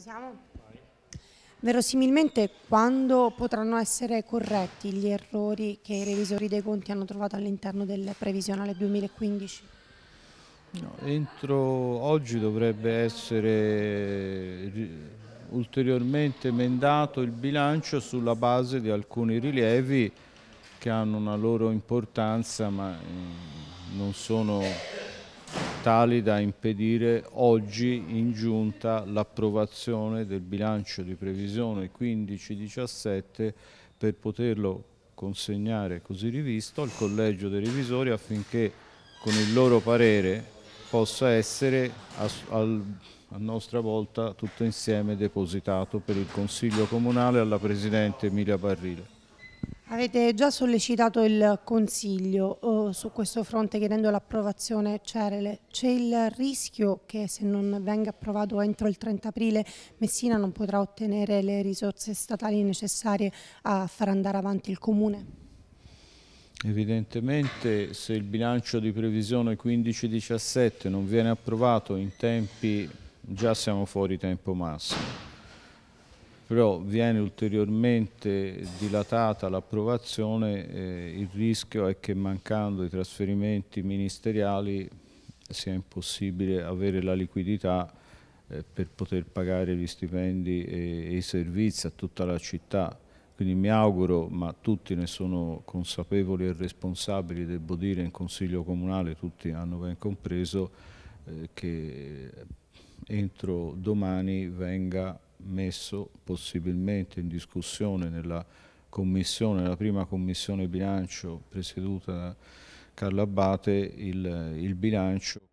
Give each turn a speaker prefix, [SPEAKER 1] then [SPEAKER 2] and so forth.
[SPEAKER 1] Siamo? Verosimilmente quando potranno essere corretti gli errori che i revisori dei conti hanno trovato all'interno del previsionale 2015?
[SPEAKER 2] No, entro oggi dovrebbe essere eh, ulteriormente emendato il bilancio sulla base di alcuni rilievi che hanno una loro importanza ma eh, non sono tali da impedire oggi in giunta l'approvazione del bilancio di previsione 15-17 per poterlo consegnare così rivisto al collegio dei revisori affinché con il loro parere possa essere a, al, a nostra volta tutto insieme depositato per il Consiglio Comunale alla Presidente Emilia Barrile.
[SPEAKER 1] Avete già sollecitato il Consiglio eh, su questo fronte chiedendo l'approvazione Cerele. C'è il rischio che se non venga approvato entro il 30 aprile Messina non potrà ottenere le risorse statali necessarie a far andare avanti il Comune?
[SPEAKER 2] Evidentemente se il bilancio di previsione 15-17 non viene approvato in tempi già siamo fuori tempo massimo però viene ulteriormente dilatata l'approvazione, eh, il rischio è che mancando i trasferimenti ministeriali sia impossibile avere la liquidità eh, per poter pagare gli stipendi e, e i servizi a tutta la città. Quindi mi auguro, ma tutti ne sono consapevoli e responsabili, devo dire, in Consiglio Comunale, tutti hanno ben compreso, eh, che entro domani venga messo possibilmente in discussione nella commissione, nella prima commissione bilancio presieduta da Carlo Abbate, il, il bilancio